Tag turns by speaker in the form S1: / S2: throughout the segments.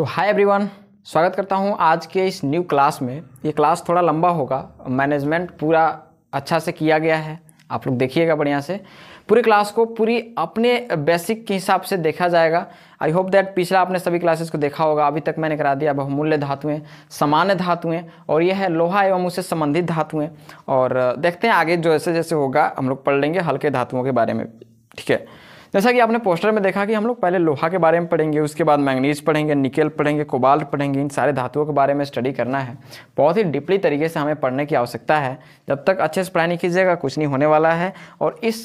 S1: तो hi everyone स्वागत करता हूं आज के इस न्यू क्लास में ये क्लास थोड़ा लंबा होगा मैनेजमेंट पूरा अच्छा से किया गया है आप लोग देखिएगा बढ़िया से पूरी क्लास को पूरी अपने बेसिक के हिसाब से देखा जाएगा आई होप दैट पिछला आपने सभी क्लासेस को देखा होगा अभी तक मैंने करा दिया बहुमूल्य धातुएं सामान्य धातुएं और यह है लोहा एवं उससे संबंधित धातुएं और देखते हैं आगे जैसे जैसे होगा हम लोग पढ़ लेंगे हल्के धातुओं के बारे में ठीक है जैसा कि आपने पोस्टर में देखा कि हम लोग पहले लोहा के बारे में पढ़ेंगे उसके बाद मैंगनीज पढ़ेंगे निकेल पढ़ेंगे कोबाल्ट पढ़ेंगे इन सारे धातुओं के बारे में स्टडी करना है बहुत ही डिपली तरीके से हमें पढ़ने की आवश्यकता है जब तक अच्छे से पढ़ाई नहीं कीजिएगा कुछ नहीं होने वाला है और इस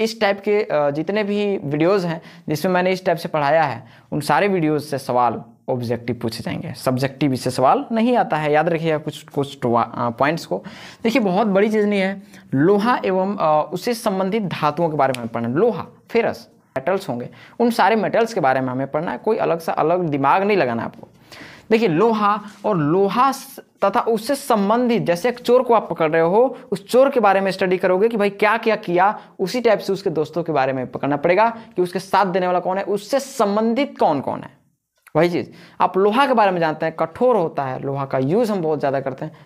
S1: इस टाइप के जितने भी वीडियोज़ हैं जिसमें मैंने इस टाइप से पढ़ाया है उन सारे वीडियोज़ से सवाल ऑब्जेक्टिव पूछे जाएंगे सब्जेक्टिव इससे सवाल नहीं आता है याद रखिएगा कुछ कुछ पॉइंट्स को देखिए बहुत बड़ी चीज़ नहीं है लोहा एवं उससे संबंधित धातुओं के बारे में पढ़ना लोहा फेरस मेटल्स होंगे उन सारे मेटल्स के बारे में हमें पढ़ना है कोई अलग सा अलग दिमाग नहीं लगाना आपको देखिए लोहा और लोहा तथा उससे संबंधित जैसे एक चोर को आप पकड़ रहे हो उस चोर के बारे में स्टडी करोगे कि भाई क्या क्या किया उसी टाइप से उसके दोस्तों के बारे में पकड़ना पड़ेगा कि उसके साथ देने वाला कौन है उससे संबंधित कौन कौन है वही चीज़ आप लोहा के बारे में जानते हैं कठोर होता है लोहा का यूज़ हम बहुत ज़्यादा करते हैं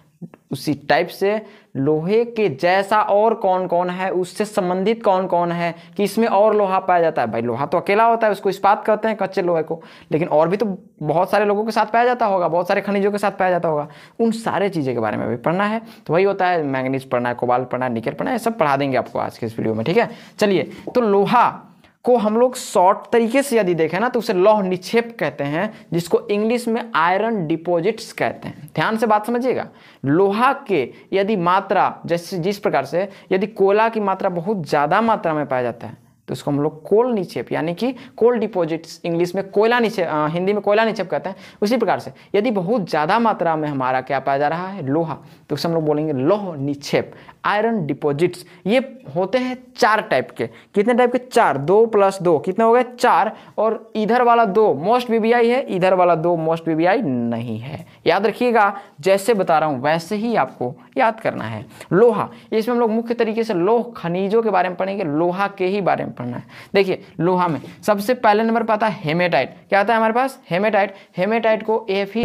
S1: उसी टाइप से लोहे के जैसा और कौन कौन है उससे संबंधित कौन कौन है कि इसमें और लोहा पाया जाता है भाई लोहा तो अकेला होता है उसको इस्पात कहते हैं कच्चे लोहे को लेकिन और भी तो बहुत सारे लोगों के साथ पाया जाता होगा बहुत सारे खनिजों के साथ पाया जाता होगा उन सारे चीज़ें के बारे में भी पढ़ना है तो वही होता है मैंगनीज पढ़ना है कोबाल पढ़ना है निकल पढ़ना है सब पढ़ा देंगे आपको आज के इस वीडियो में ठीक है चलिए तो लोहा को हम लोग शॉर्ट तरीके से यदि देखें ना तो उसे लौह निक्षेप कहते हैं जिसको इंग्लिश में आयरन डिपॉजिट्स कहते हैं ध्यान से बात समझिएगा लोहा के यदि मात्रा जैसे जिस प्रकार से यदि कोयला की मात्रा बहुत ज़्यादा मात्रा में पाया जाता है तो इसको हम लोग कोल निक्षेप यानी कि कोल डिपॉजिट्स इंग्लिश में कोयला निक्षेप हिंदी में कोयला निक्षेप कहते हैं उसी प्रकार से यदि बहुत ज़्यादा मात्रा में हमारा क्या पाया जा रहा है लोहा तो उसे हम लोग बोलेंगे लोह निक्षेप आयरन डिपॉजिट्स ये होते हैं चार टाइप के कितने टाइप के चार दो प्लस दो कितने हो गए चार और इधर वाला दो मोस्ट बीबीआई है इधर वाला दो मोस्ट बीबीआई नहीं है याद रखिएगा जैसे बता रहा हूँ वैसे ही आपको याद करना है लोहा इसमें हम लोग मुख्य तरीके से लोह खनिजों के बारे में पढ़ेंगे लोहा के ही बारे में पढ़ना है देखिए लोहा में सबसे पहले नंबर पता है हेमेटाइट क्या आता है हमारे पास हेमेटाइट हेमेटाइट को एफ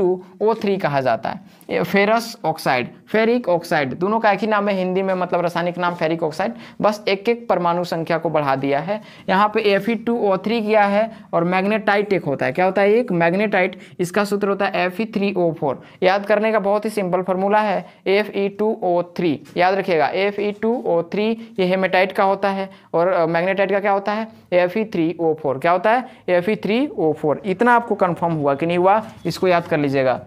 S1: ओ थ्री कहा जाता है फेरस ऑक्साइड फेरिक ऑक्साइड दोनों का एक ही नाम है हिंदी में मतलब रासायनिक नाम फेरिक ऑक्साइड बस एक एक परमाणु संख्या को बढ़ा दिया है यहाँ पे एफ e किया है और मैग्नेटाइट एक होता है क्या होता है एक मैग्नेटाइट इसका सूत्र होता है एफ e याद करने का बहुत ही सिंपल फॉर्मूला है एफ e याद रखिएगा एफ ये हेमेटाइट का होता है और मैग्नेटाइट का क्या होता है F E three O four क्या होता है F E three O four इतना आपको कन्फर्म हुआ कि नहीं हुआ इसको याद कर लीजिएगा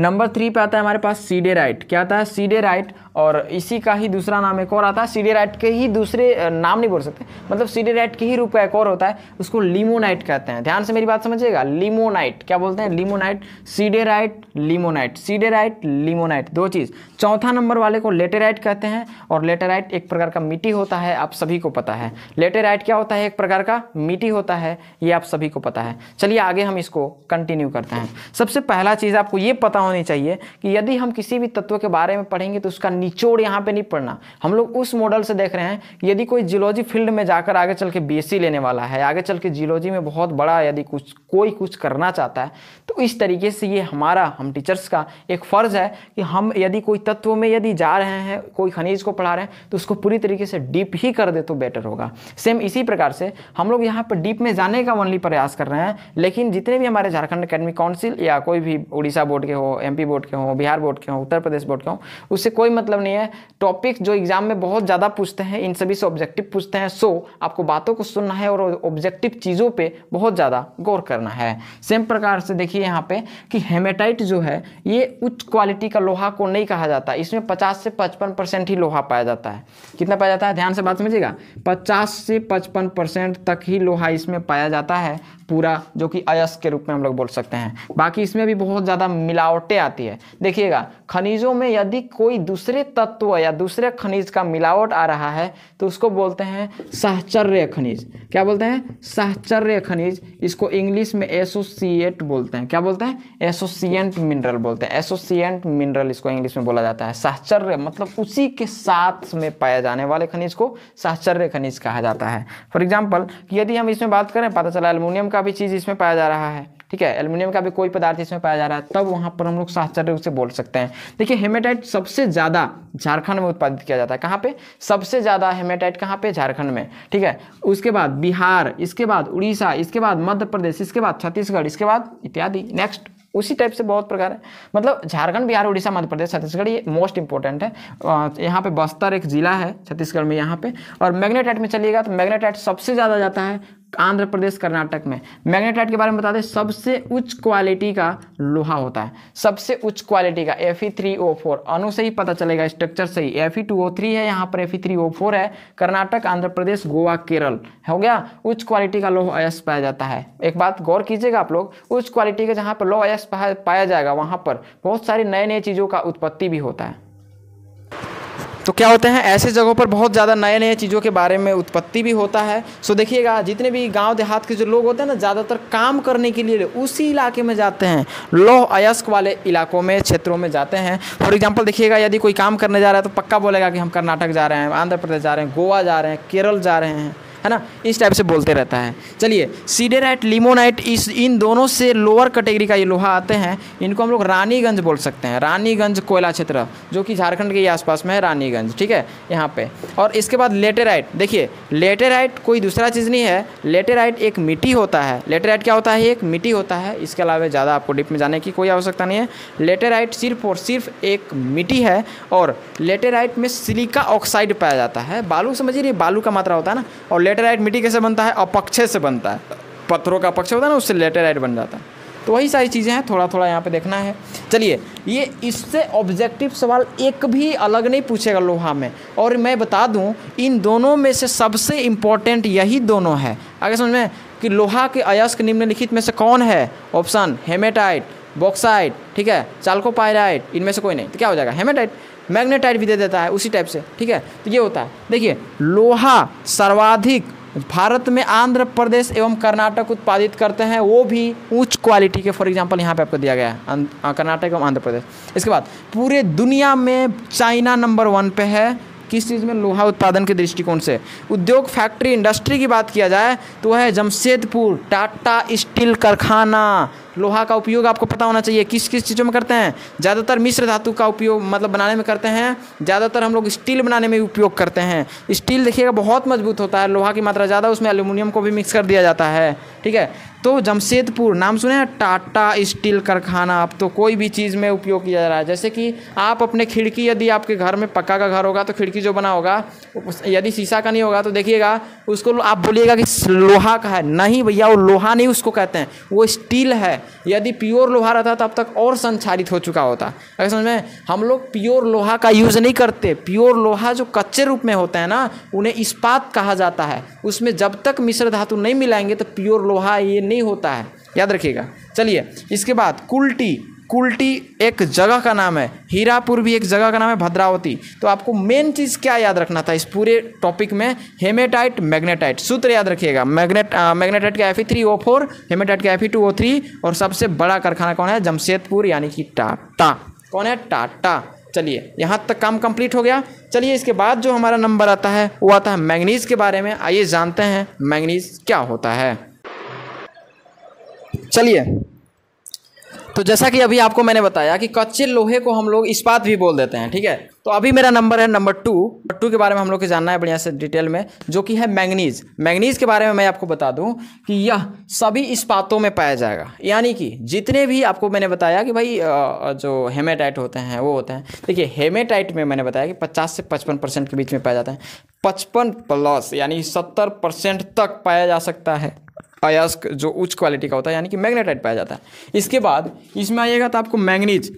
S1: नंबर थ्री पे आता है हमारे पास सीडे राइट क्या आता है सीडे राइट और इसी का ही दूसरा नाम एक और आता है सीडेराइट के ही दूसरे नाम नहीं बोल सकते मतलब सीडेराइट के ही रूप का एक और होता है उसको लिमोनाइट कहते हैं ध्यान से मेरी बात समझिएगा लिमोनाइट क्या बोलते हैं limonite siderite limonite siderite limonite दो चीज़ चौथा नंबर वाले को लेटेराइट कहते हैं और लेटेराइट एक प्रकार का मिट्टी होता है आप सभी को पता है लेटेराइट क्या होता है एक प्रकार का मिट्टी होता है ये आप सभी को पता है चलिए आगे हम इसको कंटिन्यू करते हैं सबसे पहला चीज़ आपको ये पता होनी चाहिए कि यदि हम किसी भी तत्व के बारे में पढ़ेंगे तो उसका निचोड़ यहाँ पे नहीं पढ़ना हम लोग उस मॉडल से देख रहे हैं यदि कोई जियोलॉजी फील्ड में जाकर आगे चल के बी लेने वाला है आगे चल के जियोलॉजी में बहुत बड़ा यदि कुछ कोई कुछ करना चाहता है तो इस तरीके से ये हमारा हम टीचर्स का एक फ़र्ज़ है कि हम यदि कोई तत्व में यदि जा रहे हैं कोई खनिज को पढ़ा रहे हैं तो उसको पूरी तरीके से डीप ही कर दे तो बेटर होगा सेम इसी प्रकार से हम लोग यहाँ पर डीप में जाने का ओनली प्रयास कर रहे हैं लेकिन जितने भी हमारे झारखंड अकेडमी काउंसिल या कोई भी उड़ीसा बोर्ड के हो एमपी बोर्ड के हो बिहार बोर्ड के हो उत्तर प्रदेश बोर्ड के हो उससे कोई मतलब मतलब नहीं है टॉपिक जो एग्ज़ाम में बहुत ज़्यादा पूछते हैं इन सभी से ऑब्जेक्टिव पूछते हैं सो आपको बातों को सुनना है और ऑब्जेक्टिव चीज़ों पे बहुत ज़्यादा गौर करना है सेम प्रकार से देखिए यहाँ पे कि हेमेटाइट जो है ये उच्च क्वालिटी का लोहा को नहीं कहा जाता इसमें पचास से पचपन ही लोहा पाया जाता है कितना पाया जाता है ध्यान से बात समझिएगा पचास से पचपन तक ही लोहा इसमें पाया जाता है पूरा जो कि अयस के रूप में हम लोग बोल सकते हैं बाकी इसमें भी बहुत ज़्यादा मिलावटें आती है देखिएगा खनिजों में यदि कोई दूसरे तत्व या दूसरे खनिज का मिलावट आ रहा है तो उसको बोलते हैं साहचर्य खनिज क्या बोलते हैं साहचर्य खनिज इसको इंग्लिश में एसोसिएट बोलते हैं क्या बोलते हैं एसोसिएंट मिनरल बोलते हैं एसोसिएंट मिनरल इसको इंग्लिश में बोला जाता है साहचर्य मतलब उसी के साथ में पाए जाने वाले खनिज को साहचर्य खनिज कहा जाता है फॉर एग्जाम्पल यदि हम इसमें बात करें पता चला एलमोनियम का भी चीज़ इसमें पाया जा रहा है ठीक है एल्यूमिनियम का भी कोई पदार्थ इसमें पाया जा रहा है तब वहाँ पर हम लोग साहचर्य से बोल सकते हैं देखिए हेमेटाइट सबसे ज़्यादा झारखंड में उत्पादित किया जाता है कहाँ पे सबसे ज़्यादा हेमेटाइट कहाँ पे झारखंड में ठीक है उसके बाद बिहार इसके बाद उड़ीसा इसके बाद मध्य प्रदेश इसके बाद छत्तीसगढ़ इसके बाद इत्यादि नेक्स्ट उसी टाइप से बहुत प्रकार है मतलब झारखंड बिहार उड़ीसा मध्य प्रदेश छत्तीसगढ़ ये मोस्ट इंपॉर्टेंट है यहाँ पे बस्तर एक जिला है छत्तीसगढ़ में यहाँ पे और मैग्नेटाइट में चलिएगा तो मैग्नेटाइट सबसे ज़्यादा जाता है आंध्र प्रदेश कर्नाटक में मैग्नेटाइट के बारे में बता दें सबसे उच्च क्वालिटी का लोहा होता है सबसे उच्च क्वालिटी का F E three O four अनु से ही पता चलेगा स्ट्रक्चर से ही F E two O three है यहाँ पर F E three O four है कर्नाटक आंध्र प्रदेश गोवा केरल हो गया उच्च क्वालिटी का लोह अयस पाया जाता है एक बात गौर कीजिएगा आप लोग उच्च क्वालिटी का जहाँ पर लोह अयस पाया जाएगा वहाँ पर बहुत सारी नए नए चीज़ों का उत्पत्ति भी होता है तो क्या होते हैं ऐसे जगहों पर बहुत ज़्यादा नए नए चीज़ों के बारे में उत्पत्ति भी होता है सो देखिएगा जितने भी गांव देहात के जो लोग होते हैं ना ज़्यादातर काम करने के लिए उसी इलाके में जाते हैं लोह अयस्क वाले इलाकों में क्षेत्रों में जाते हैं फॉर एग्जाम्पल देखिएगा यदि कोई काम करने जा रहा है तो पक्का बोलेगा कि हम कर्नाटक जा रहे हैं आंध्र प्रदेश जा रहे हैं गोवा जा रहे हैं केरल जा रहे हैं है ना इस टाइप से बोलते रहता है चलिए सीडेराइट लिमोनाइट इस इन दोनों से लोअर कैटेगरी का ये लोहा आते हैं इनको हम लोग रानीगंज बोल सकते हैं रानीगंज कोयला क्षेत्र जो कि झारखंड के आसपास में है रानीगंज ठीक है यहाँ पे और इसके बाद लेटेराइट देखिए लेटेराइट कोई दूसरा चीज़ नहीं है लेटेराइट एक मिट्टी होता है लेटेराइट क्या होता है एक मिट्टी होता है इसके अलावा ज़्यादा आपको डिप में जाने की कोई आवश्यकता नहीं है लेटेराइट सिर्फ और सिर्फ एक मिट्टी है और लेटेराइट में सिलिका ऑक्साइड पाया जाता है बालू समझिए बालू का मात्रा होता है ना और लेटेराइट मिट्टी कैसे बनता है अपक्षय से बनता है पत्थरों का अपक्षय होता है ना उससे लेटेराइट बन जाता है तो वही सारी चीज़ें हैं थोड़ा थोड़ा यहाँ पे देखना है चलिए ये इससे ऑब्जेक्टिव सवाल एक भी अलग नहीं पूछेगा लोहा में और मैं बता दूँ इन दोनों में से सबसे इम्पोर्टेंट यही दोनों है आगे समझ में कि लोहा के अयस्क निम्नलिखित में से कौन है ऑप्शन हेमेटाइट बॉक्साइट ठीक है चालको पायराइट इनमें से कोई नहीं तो क्या हो जाएगा हेमेटाइट मैग्नेटाइट भी दे देता है उसी टाइप से ठीक है तो ये होता है देखिए लोहा सर्वाधिक भारत में आंध्र प्रदेश एवं कर्नाटक उत्पादित करते हैं वो भी उच्च क्वालिटी के फॉर एग्जांपल यहाँ पे आपको दिया गया है अं, अं, कर्नाटक एवं आंध्र प्रदेश इसके बाद पूरे दुनिया में चाइना नंबर वन पे है किस चीज़ में लोहा उत्पादन के दृष्टिकोण से उद्योग फैक्ट्री इंडस्ट्री की बात किया जाए तो वह है जमशेदपुर टाटा स्टील कारखाना लोहा का उपयोग आपको पता होना चाहिए किस किस चीज़ों में करते हैं ज़्यादातर मिश्र धातु का उपयोग मतलब बनाने में करते हैं ज़्यादातर हम लोग स्टील बनाने में उपयोग करते हैं स्टील देखिएगा बहुत मजबूत होता है लोहा की मात्रा ज़्यादा उसमें एल्यूमिनियम को भी मिक्स कर दिया जाता है ठीक है तो जमशेदपुर नाम सुने टाटा स्टील कारखाना अब तो कोई भी चीज़ में उपयोग किया जा रहा है जैसे कि आप अपने खिड़की यदि आपके घर में पक्का का घर होगा तो खिड़की जो बना होगा यदि शीशा का नहीं होगा तो देखिएगा उसको आप बोलिएगा कि लोहा का है नहीं भैया वो लोहा नहीं उसको कहते हैं वो स्टील है यदि प्योर लोहा रहता तो अब तक और संचारित हो चुका होता अगर समझ में हम लोग प्योर लोहा का यूज़ नहीं करते प्योर लोहा जो कच्चे रूप में होता है ना उन्हें इस्पात कहा जाता है उसमें जब तक मिश्र धातु नहीं मिलाएंगे तो प्योर लोहा ये नहीं नहीं होता है याद रखिएगा चलिए इसके बाद कुल्टी कुल्टी एक जगह का नाम है हीरापुर भी एक जगह का नाम है भद्रावती तो आपको मेन चीज़ क्या याद रखना था इस पूरे टॉपिक में हेमेटाइट मैग्नेटाइट सूत्र याद रखिएगा मैग्नेट मैग्नेटाइट का F three O four haematite का एफ टू ओ थ्री और सबसे बड़ा कारखाना कौन है जमशेदपुर यानी कि टाटा कौन है टाटा चलिए यहाँ तक काम कंप्लीट हो गया चलिए इसके बाद जो हमारा नंबर आता है वो आता है मैंगनीज के बारे में आइए जानते हैं मैंगनीज क्या होता है चलिए तो जैसा कि अभी आपको मैंने बताया कि कच्चे लोहे को हम लोग इस्पात भी बोल देते हैं ठीक है तो अभी मेरा नंबर है नंबर टू टू के बारे में हम लोग को जानना है बढ़िया से डिटेल में जो कि है मैंगनीज मैंगनीज के बारे में मैं आपको बता दूं कि यह सभी इस्पातों में पाया जाएगा यानी कि जितने भी आपको मैंने बताया कि भाई जो हेमेटाइट होते हैं वो होते हैं देखिए हेमेटाइट में मैंने बताया कि पचास से पचपन परसेंट के बीच में पाया जाता है पचपन प्लस यानी सत्तर परसेंट तक पाया जा सकता है अयस्क जो उच्च क्वालिटी का होता है यानी कि मैग्नेटाइट पाया जाता है इसके बाद इसमें आइएगा तो आपको मैंगनीज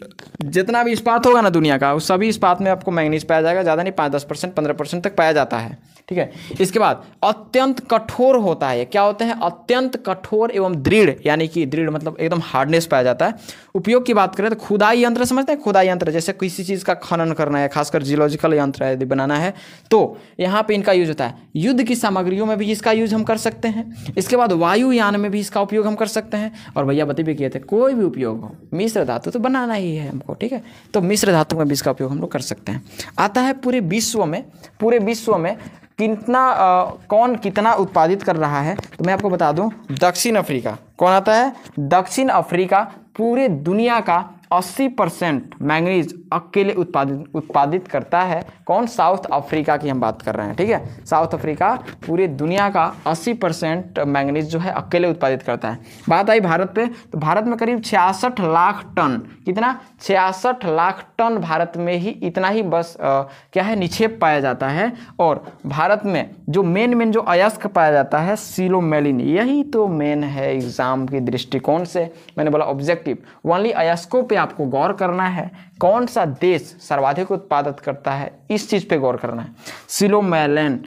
S1: जितना भी इस्पात होगा ना दुनिया का उस सभी इस्पात में आपको मैंगनीज पाया जाएगा ज़्यादा नहीं पाँच दस परसेंट पंद्रह परसेंट तक पाया जाता है ठीक है इसके बाद अत्यंत कठोर होता है क्या होते हैं अत्यंत कठोर एवं दृढ़ यानी कि दृढ़ मतलब एकदम हार्डनेस पाया जाता है उपयोग की बात करें तो खुदाई यंत्र समझते हैं खुदाई यंत्र जैसे किसी चीज़ का खनन करना है खासकर जियोलॉजिकल यंत्र यदि बनाना है तो यहाँ पर इनका यूज होता है युद्ध की सामग्रियों में भी इसका यूज हम कर सकते हैं इसके बाद वायुयान में भी इसका उपयोग हम कर सकते हैं और भैया बती भी किए थे कोई भी उपयोग हो मिश्र धातु तो बनाना ही है हमको ठीक है तो मिश्र धातु में भी इसका उपयोग हम लोग कर सकते हैं आता है पूरे विश्व में पूरे विश्व में कितना आ, कौन कितना उत्पादित कर रहा है तो मैं आपको बता दूं दक्षिण अफ्रीका कौन आता है दक्षिण अफ्रीका पूरे दुनिया का 80 परसेंट मैंगनीज अकेले उत्पादित उत्पादित करता है कौन साउथ अफ्रीका की हम बात कर रहे हैं ठीक है साउथ अफ्रीका पूरी दुनिया का 80 परसेंट मैंगनीज जो है अकेले उत्पादित करता है बात आई भारत पे तो भारत में करीब छियासठ लाख टन कितना छियासठ लाख टन भारत में ही इतना ही बस आ, क्या है निक्षेप पाया जाता है और भारत में जो मेन मेन जो अयस्क पाया जाता है सीलोमेलिन यही तो मेन है एग्ज़ाम के दृष्टिकोण से मैंने बोला ऑब्जेक्टिव ओनली अयस्कों पे आपको गौर करना है कौन सा देश सर्वाधिक उत्पादन करता है इस चीज़ पे गौर करना है सिलोमेलन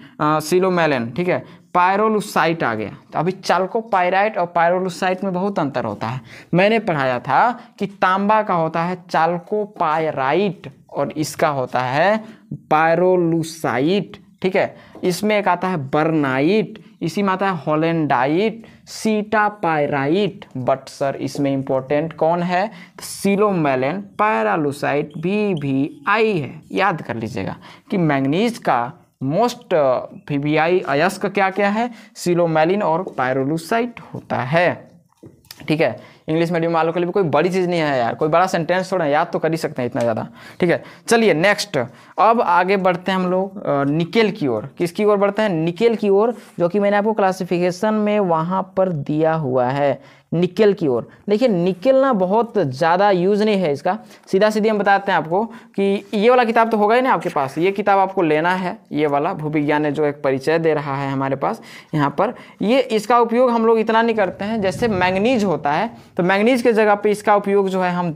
S1: सिलोमेलन ठीक है पायरोलुसाइट आ गया तो अभी चालकोपायराइट और पायरोलुसाइट में बहुत अंतर होता है मैंने पढ़ाया था कि तांबा का होता है चालकोपायराइट और इसका होता है पायरोलुसाइट ठीक है इसमें एक आता है बर्नाइट इसी में आता है हॉलेंडाइट सीटा पायराइट बट सर इसमें इम्पोर्टेंट कौन है तो सिलोमेलन पायरालुसाइट भी भी आई है याद कर लीजिएगा कि मैंगनीज का मोस्ट फीबीआई uh, अयस्क क्या क्या है सिलोमेलिन और पायरोलूसाइट होता है ठीक है इंग्लिश मीडियम वालों के लिए भी कोई बड़ी चीज़ नहीं है यार कोई बड़ा सेंटेंस थोड़ा याद तो कर ही सकते हैं इतना ज़्यादा ठीक है चलिए नेक्स्ट अब आगे बढ़ते हैं हम लोग निकेल की ओर किसकी ओर बढ़ते हैं निकेल की ओर जो कि मैंने आपको क्लासिफिकेशन में वहाँ पर दिया हुआ है निकेल की ओर देखिए निकेल ना बहुत ज़्यादा यूज़ नहीं है इसका सीधा सीधे हम बताते हैं आपको कि ये वाला किताब तो होगा ही ना आपके पास ये किताब आपको लेना है ये वाला भूविज्ञान ने जो एक परिचय दे रहा है हमारे पास यहाँ पर ये इसका उपयोग हम लोग इतना नहीं करते हैं जैसे मैंगनीज होता है तो मैंगनीज के जगह पर इसका उपयोग जो है हम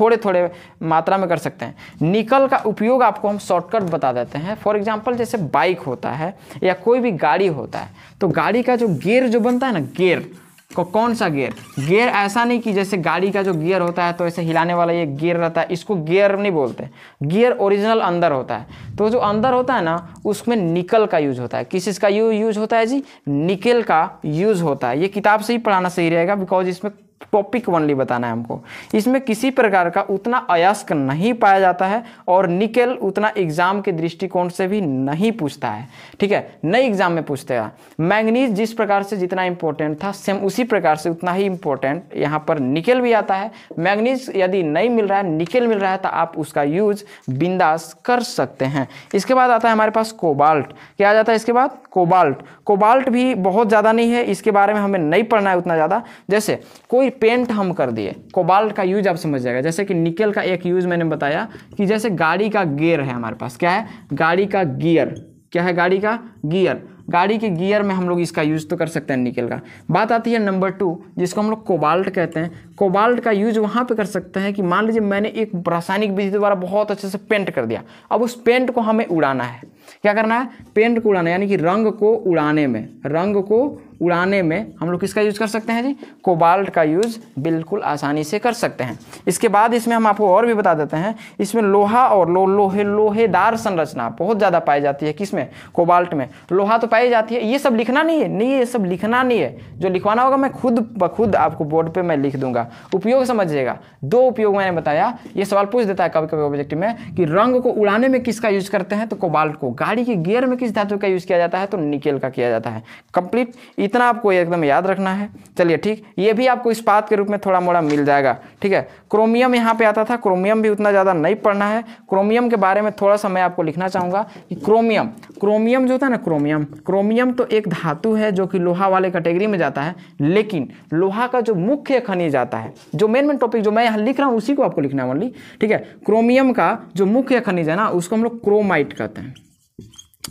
S1: थोड़े थोड़े मात्रा में कर सकते हैं निकल का उपयोग आपको हम शॉर्टकट बता देते हैं फॉर एग्जाम्पल जैसे बाइक होता है या कोई भी गाड़ी होता है तो गाड़ी का जो गेयर जो बनता है ना गेयर को कौन सा गियर गियर ऐसा नहीं कि जैसे गाड़ी का जो गियर होता है तो ऐसे हिलाने वाला ये गियर रहता है इसको गियर नहीं बोलते गियर ओरिजिनल अंदर होता है तो जो अंदर होता है ना उसमें निकल का यूज होता है किस चीज़ का यूज होता है जी निकल का यूज होता है ये किताब से ही पढ़ाना सही रहेगा बिकॉज इसमें टॉपिक वनली बताना है हमको इसमें किसी प्रकार का उतना अयस्क नहीं पाया जाता है और निकल उतना एग्जाम के दृष्टिकोण से भी नहीं पूछता है ठीक है नए एग्जाम में पूछतेगा मैंगनीज जिस प्रकार से जितना इंपॉर्टेंट था सेम उसी प्रकार से उतना ही इंपॉर्टेंट यहाँ पर निकल भी आता है मैंगनीज यदि नहीं मिल रहा है निकल मिल रहा है तो आप उसका यूज बिंदास कर सकते हैं इसके बाद आता है हमारे पास कोबाल्ट क्या आ जाता है इसके बाद कोबाल्ट कोबाल्ट भी बहुत ज़्यादा नहीं है इसके बारे में हमें नहीं पढ़ना है उतना ज़्यादा जैसे कोई भी पेंट हम कर दिए कोबाल्ट का यूज आप समझ जाएगा जैसे कि निकल का एक यूज मैंने बताया कि जैसे गाड़ी का गेयर है हमारे पास क्या है गाड़ी का गियर क्या है गाड़ी का गियर गाड़ी के गियर में हम लोग इसका यूज़ तो कर सकते हैं निकल का बात आती है नंबर टू जिसको हम लोग कोबाल्ट कहते हैं कोबाल्ट का यूज वहाँ पे कर सकते हैं कि मान लीजिए मैंने एक रासायनिक विधि द्वारा बहुत अच्छे से पेंट कर दिया अब उस पेंट को हमें उड़ाना है क्या करना है पेंट को उड़ाना यानी कि रंग को उड़ाने में रंग को उड़ाने में हम लोग किसका यूज़ कर सकते हैं जी कोबाल्ट का यूज़ बिल्कुल आसानी से कर सकते हैं इसके बाद इसमें हम आपको और भी बता देते हैं इसमें लोहा और लो लोहे लोहेदार संरचना बहुत ज़्यादा पाई जाती है किसमें कोबाल्ट में लोहा तो पाई जाती है ये सब लिखना नहीं है नहीं ये सब लिखना नहीं है जो लिखवाना होगा मैं खुद ब खुद आपको बोर्ड पर मैं लिख दूंगा उपयोग समझिएगा दो उपयोग मैंने बताया ये सवाल पूछ देता है कभी कभी ऑब्जेक्टिव में कि रंग को उड़ाने में किसका यूज़ करते हैं तो कोबाल्ट को गाड़ी के गियर में किस धातु का यूज़ किया जाता है तो निकेल का किया जाता है कंप्लीट इतना आपको एकदम याद रखना है चलिए ठीक ये भी आपको इस्पात के रूप में थोड़ा मोड़ा मिल जाएगा ठीक है क्रोमियम यहाँ पे आता था क्रोमियम भी उतना ज़्यादा नहीं पढ़ना है क्रोमियम के बारे में थोड़ा सा मैं आपको लिखना चाहूँगा कि क्रोमियम क्रोमियम जो होता है ना क्रोमियम क्रोमियम तो एक धातु है जो कि लोहा वाले कैटेगरी में जाता है लेकिन लोहा का जो मुख्य खनिज आता है जो मेन मेन टॉपिक जो मैं यहाँ लिख रहा हूँ उसी को आपको लिखना है ओनली ठीक है क्रोमियम का जो मुख्य खनिज है ना उसको हम लोग क्रोमाइट कहते हैं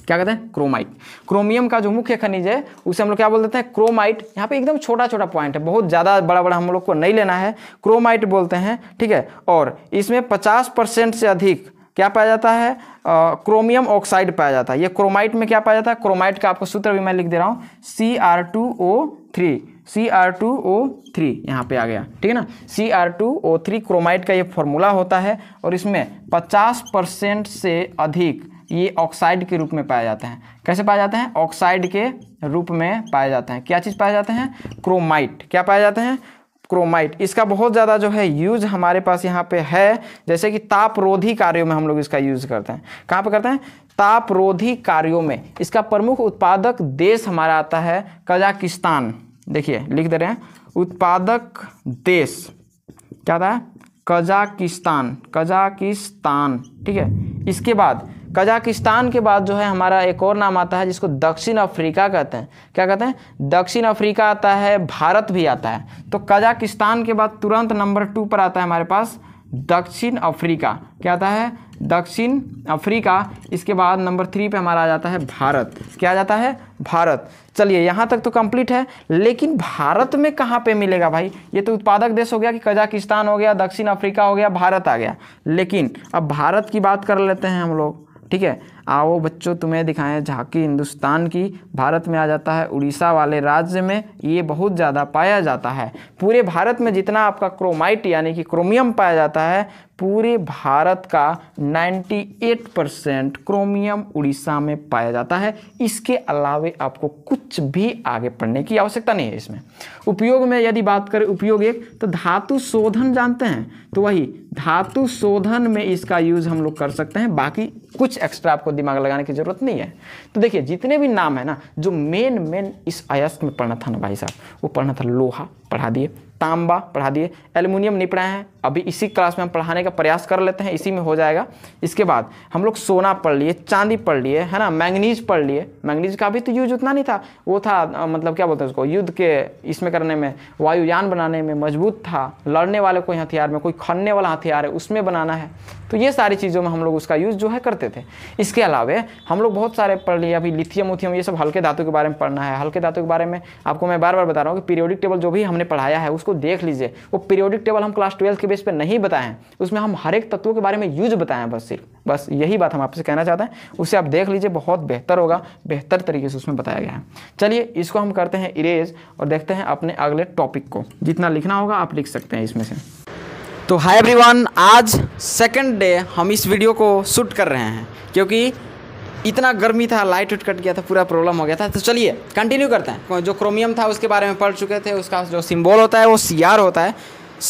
S1: क्या कहते हैं क्रोमाइट क्रोमियम का जो मुख्य खनिज है उसे हम लोग क्या बोल देते हैं क्रोमाइट यहाँ पे एकदम छोटा छोटा पॉइंट है बहुत ज़्यादा बड़ा बड़ा हम लोग को नहीं लेना है क्रोमाइट बोलते हैं ठीक है और इसमें पचास परसेंट से अधिक क्या पाया जाता है आ, क्रोमियम ऑक्साइड पाया जाता है ये क्रोमाइट में क्या पाया जाता है क्रोमाइट का आपको सूत्र भी मैं लिख दे रहा हूँ C R two O three C R two O three यहाँ पे आ गया ठीक है ना C R two O three chromite का ये फॉर्मूला होता है और इसमें पचास परसेंट से अधिक ये ऑक्साइड के रूप में पाए जाते हैं कैसे पाए जाते हैं ऑक्साइड के रूप में पाए जाते हैं क्या चीज़ पाए जाते हैं क्रोमाइट क्या पाए जाते हैं क्रोमाइट इसका बहुत ज़्यादा जो है यूज हमारे पास यहाँ पे है जैसे कि तापरोधी कार्यों में हम लोग इसका यूज करते हैं कहाँ पे करते हैं तापरोधी कार्यों में इसका प्रमुख उत्पादक देश हमारा आता है कजाकिस्तान देखिए लिख दे रहे हैं उत्पादक देश क्या आता है कजाकिस्तान कजाकिस्तान ठीक है इसके बाद कजाकिस्तान के बाद जो है हमारा एक और नाम आता है जिसको दक्षिण अफ्रीका कहते हैं क्या कहते हैं दक्षिण अफ्रीका आता है भारत भी आता है तो कजाकिस्तान के बाद तुरंत नंबर टू पर आता है हमारे पास दक्षिण अफ्रीका क्या आता है दक्षिण अफ्रीका इसके बाद नंबर थ्री पे हमारा आ जाता है भारत क्या आ जाता है भारत चलिए यहाँ तक तो कंप्लीट है लेकिन भारत में कहाँ पे मिलेगा भाई ये तो उत्पादक देश हो गया कि कजाकिस्तान हो गया दक्षिण अफ्रीका हो गया भारत आ गया लेकिन अब भारत की बात कर लेते हैं हम लोग ठीक है आओ बच्चों तुम्हें दिखाएं झांकी हिंदुस्तान की भारत में आ जाता है उड़ीसा वाले राज्य में ये बहुत ज़्यादा पाया जाता है पूरे भारत में जितना आपका क्रोमाइट यानी कि क्रोमियम पाया जाता है पूरे भारत का 98 परसेंट क्रोमियम उड़ीसा में पाया जाता है इसके अलावे आपको कुछ भी आगे पढ़ने की आवश्यकता नहीं है इसमें उपयोग में यदि बात करें उपयोग एक तो धातु शोधन जानते हैं तो वही धातु शोधन में इसका यूज़ हम लोग कर सकते हैं बाकी कुछ एक्स्ट्रा आपको दिमाग लगाने की ज़रूरत नहीं है तो देखिए जितने भी नाम है ना जो मेन मेन इस आयस में पढ़ना था ना भाई साहब वो पढ़ना था लोहा पढ़ा दिए तांबा पढ़ा दिए एल्युमिनियम नहीं पढ़ाए हैं अभी इसी क्लास में हम पढ़ाने का प्रयास कर लेते हैं इसी में हो जाएगा इसके बाद हम लोग सोना पढ़ लिए चांदी पढ़ लिए है ना मैंगनीज पढ़ लिए मैंगनीज का भी तो यूज उतना नहीं था वो था आ, मतलब क्या बोलते हैं उसको युद्ध के इसमें करने में वायुयान बनाने में मजबूत था लड़ने वाले कोई हथियार में कोई खनने वाला हथियार है उसमें बनाना है तो ये सारी चीज़ों में हम लोग उसका यूज़ जो है करते थे इसके अलावे हम लोग बहुत सारे पढ़ लिए अभी लिथियम उथियम ये सब हल्के धातु के बारे में पढ़ना है हल्के धातु के बारे में आपको मैं बार बार बता रहा हूँ कि पीरियोडिक टेबल जो भी हमने पढ़ाया है उसको को देख लीजिए वो पीरियोडिक टेबल हम क्लास ट्वेल्थ के बेस पर नहीं बताए हैं उसमें हम हर एक तत्वों के बारे में यूज बताए हैं बस सिर्फ बस यही बात हम आपसे कहना चाहते हैं उसे आप देख लीजिए बहुत बेहतर होगा बेहतर तरीके से उसमें बताया गया है चलिए इसको हम करते हैं इरेज और देखते हैं अपने अगले टॉपिक को जितना लिखना होगा आप लिख सकते हैं इसमें से तो हाई एवरी आज सेकेंड डे हम इस वीडियो को शूट कर रहे हैं क्योंकि इतना गर्मी था लाइट उठ कट गया था पूरा प्रॉब्लम हो गया था तो चलिए कंटिन्यू करते हैं जो क्रोमियम था उसके बारे में पढ़ चुके थे उसका जो सिम्बॉल होता है वो सी आर होता है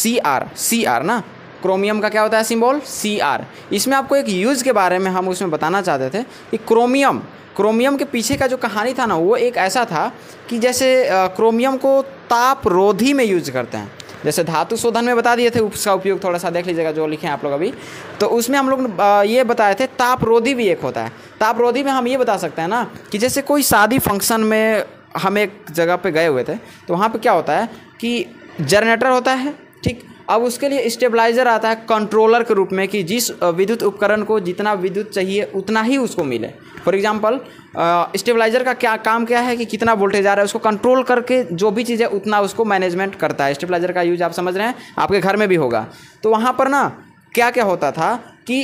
S1: सी आर सी आर ना क्रोमियम का क्या होता है सिम्बॉल सी आर इसमें आपको एक यूज़ के बारे में हम उसमें बताना चाहते थे कि क्रोमियम क्रोमियम के पीछे का जो कहानी था ना वो एक ऐसा था कि जैसे क्रोमियम को ताप रोधी में यूज करते हैं जैसे धातु शोधन में बता दिए थे उसका उपयोग थोड़ा सा देख लीजिएगा जो लिखे हैं आप लोग अभी तो उसमें हम लोग ये बताए थे तापरोधी भी एक होता है तापरोधी में हम ये बता सकते हैं ना कि जैसे कोई शादी फंक्शन में हम एक जगह पे गए हुए थे तो वहाँ पे क्या होता है कि जनरेटर होता है अब उसके लिए स्टेबलाइज़र आता है कंट्रोलर के रूप में कि जिस विद्युत उपकरण को जितना विद्युत चाहिए उतना ही उसको मिले फॉर एग्जाम्पल स्टेबलाइज़र का क्या काम क्या है कि कितना वोल्टेज आ रहा है उसको कंट्रोल करके जो भी चीज़ है उतना उसको मैनेजमेंट करता है स्टेबलाइज़र का यूज आप समझ रहे हैं आपके घर में भी होगा तो वहाँ पर ना क्या क्या होता था कि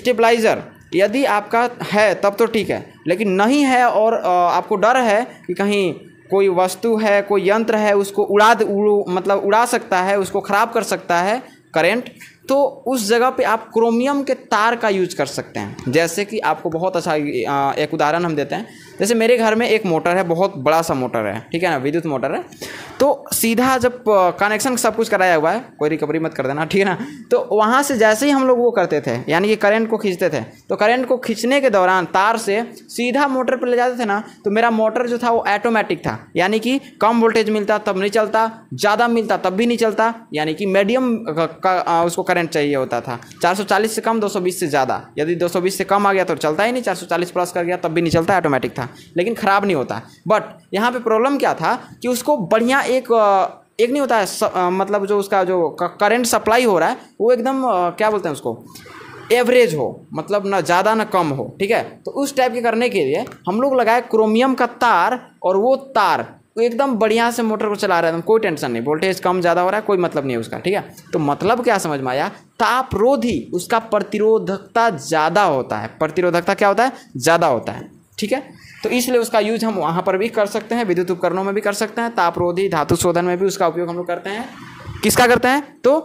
S1: स्टेबलाइज़र यदि आपका है तब तो ठीक है लेकिन नहीं है और आपको डर है कि कहीं कोई वस्तु है कोई यंत्र है उसको उड़ा उड़ मतलब उड़ा सकता है उसको ख़राब कर सकता है करेंट तो उस जगह पे आप क्रोमियम के तार का यूज कर सकते हैं जैसे कि आपको बहुत अच्छा एक उदाहरण हम देते हैं जैसे मेरे घर में एक मोटर है बहुत बड़ा सा मोटर है ठीक है ना विद्युत मोटर है तो सीधा जब कनेक्शन सब कुछ कराया हुआ है कोई रिकवरी मत कर देना ठीक है ना तो वहाँ से जैसे ही हम लोग वो करते थे यानी कि करंट को खींचते थे तो करंट को खींचने के दौरान तार से सीधा मोटर पर ले जाते थे ना तो मेरा मोटर जो था वो ऐटोमेटिक था यानी कि कम वोल्टेज मिलता तब नहीं चलता ज़्यादा मिलता तब भी नहीं चलता यानी कि मीडियम का उसको करंट चाहिए होता था चालीस से कम बीस से ज़्यादा यदि बीस से कम आ गया तो चलता ही नहीं चालीस प्लस कर गया तब भी नहीं चलता ऑटोमेटिक था है लेकिन ख़राब नहीं होता बट यहाँ पे प्रॉब्लम क्या था कि उसको बढ़िया एक एक नहीं होता है स, आ, मतलब जो उसका जो करंट सप्लाई हो रहा है वो एकदम आ, क्या बोलते हैं उसको एवरेज हो मतलब ना ज़्यादा ना कम हो ठीक है तो उस टाइप के करने के लिए हम लोग लगाए क्रोमियम का तार और वो तार एकदम बढ़िया से मोटर को चला रहे हैं कोई टेंशन नहीं वोल्टेज कम ज़्यादा हो रहा है कोई मतलब नहीं है उसका ठीक है तो मतलब क्या समझ में आया तापरोधी उसका प्रतिरोधकता ज़्यादा होता है प्रतिरोधकता क्या होता है ज़्यादा होता है ठीक है तो इसलिए उसका यूज हम वहाँ पर भी कर सकते हैं विद्युत उपकरणों में भी कर सकते हैं तापरोधी धातु शोधन में भी उसका उपयोग हम लोग करते हैं किसका करते हैं तो